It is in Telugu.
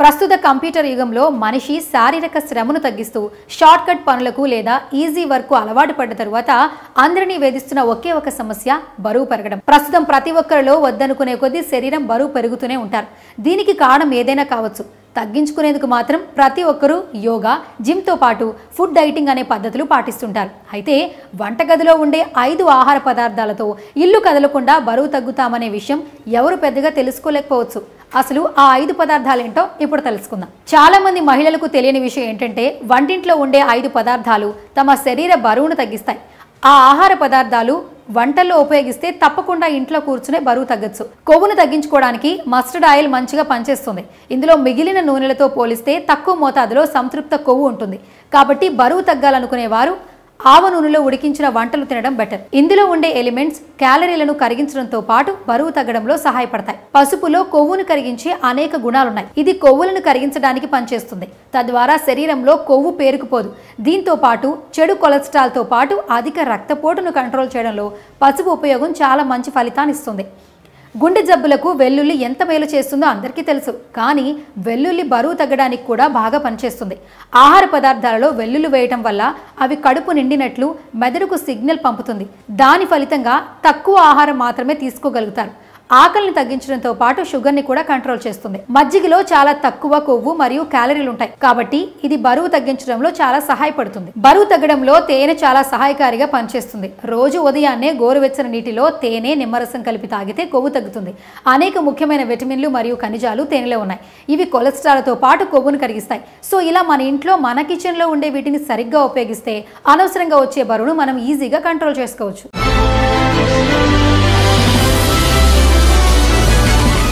ప్రస్తుత కంప్యూటర్ యుగంలో మనిషి శారీరక శ్రమను తగ్గిస్తూ షార్ట్ కట్ పనులకు లేదా ఈజీ వర్క్ అలవాటు పడ్డ తరువాత అందరినీ వేధిస్తున్న ఒకే ఒక సమస్య బరువు పెరగడం ప్రస్తుతం ప్రతి ఒక్కరిలో వద్దనుకునే కొద్దీ శరీరం బరువు పెరుగుతూనే ఉంటారు దీనికి కారణం ఏదైనా కావచ్చు తగ్గించుకునేందుకు మాత్రం ప్రతి ఒక్కరూ యోగా జిమ్తో పాటు ఫుడ్ డైటింగ్ అనే పద్ధతులు పాటిస్తుంటారు అయితే వంటగదిలో ఉండే ఐదు ఆహార పదార్థాలతో ఇల్లు కదలకుండా బరువు తగ్గుతామనే విషయం ఎవరు పెద్దగా తెలుసుకోలేకపోవచ్చు అసలు ఆ ఐదు పదార్థాలు ఏంటో ఇప్పుడు తెలుసుకుందాం చాలామంది మహిళలకు తెలియని విషయం ఏంటంటే వంటింట్లో ఉండే ఐదు పదార్థాలు తమ శరీర బరువును తగ్గిస్తాయి ఆ ఆహార పదార్థాలు వంటల్లో ఉపయోగిస్తే తప్పకుండా ఇంట్లో కూర్చునే బరువు తగ్గచ్చు కొవ్వును తగ్గించుకోవడానికి మస్టర్డ్ ఆయిల్ మంచిగా పనిచేస్తుంది ఇందులో మిగిలిన నూనెలతో పోలిస్తే తక్కువ మోతాదులో సంతృప్త కొవ్వు ఉంటుంది కాబట్టి బరువు తగ్గాలనుకునే వారు ఆవ నూనెలో ఉడికించిన వంటలు తినడం బెటర్ ఇందులో ఉండే ఎలిమెంట్స్ క్యాలరీలను కరిగించడంతో పాటు బరువు తగ్గడంలో సహాయపడతాయి పసుపులో కొవ్వును కరిగించే అనేక గుణాలున్నాయి ఇది కొవ్వులను కరిగించడానికి పనిచేస్తుంది తద్వారా శరీరంలో కొవ్వు పేరుకుపోదు దీంతో పాటు చెడు కొలెస్ట్రాల్తో పాటు అధిక రక్తపోటును కంట్రోల్ చేయడంలో పసుపు ఉపయోగం చాలా మంచి ఫలితాన్ని ఇస్తుంది గుండె జబ్బులకు వెల్లుల్లి ఎంత మేలు చేస్తుందో అందరికీ తెలుసు కానీ వెల్లుల్లి బరువు తగ్గడానికి కూడా బాగా పనిచేస్తుంది ఆహార పదార్థాలలో వెల్లుల్లి వేయటం వల్ల అవి కడుపు నిండినట్లు మెదడుకు సిగ్నల్ పంపుతుంది దాని ఫలితంగా తక్కువ ఆహారం మాత్రమే తీసుకోగలుగుతారు ఆకలిని తగ్గించడంతో పాటు షుగర్ని కూడా కంట్రోల్ చేస్తుంది మజ్జిగలో చాలా తక్కువ కొవ్వు మరియు క్యాలరీలు ఉంటాయి కాబట్టి ఇది బరువు తగ్గించడంలో చాలా సహాయపడుతుంది బరువు తగ్గడంలో తేనె చాలా సహాయకారిగా పనిచేస్తుంది రోజు ఉదయాన్నే గోరువెచ్చని నీటిలో తేనె నిమ్మరసం కలిపి తాగితే కొవ్వు తగ్గుతుంది అనేక ముఖ్యమైన విటమిన్లు మరియు ఖనిజాలు తేనెలో ఉన్నాయి ఇవి కొలెస్ట్రాల్తో పాటు కొవ్వును కరిగిస్తాయి సో ఇలా మన ఇంట్లో మన కిచెన్లో ఉండే వీటిని సరిగ్గా ఉపయోగిస్తే అనవసరంగా వచ్చే బరువును మనం ఈజీగా కంట్రోల్ చేసుకోవచ్చు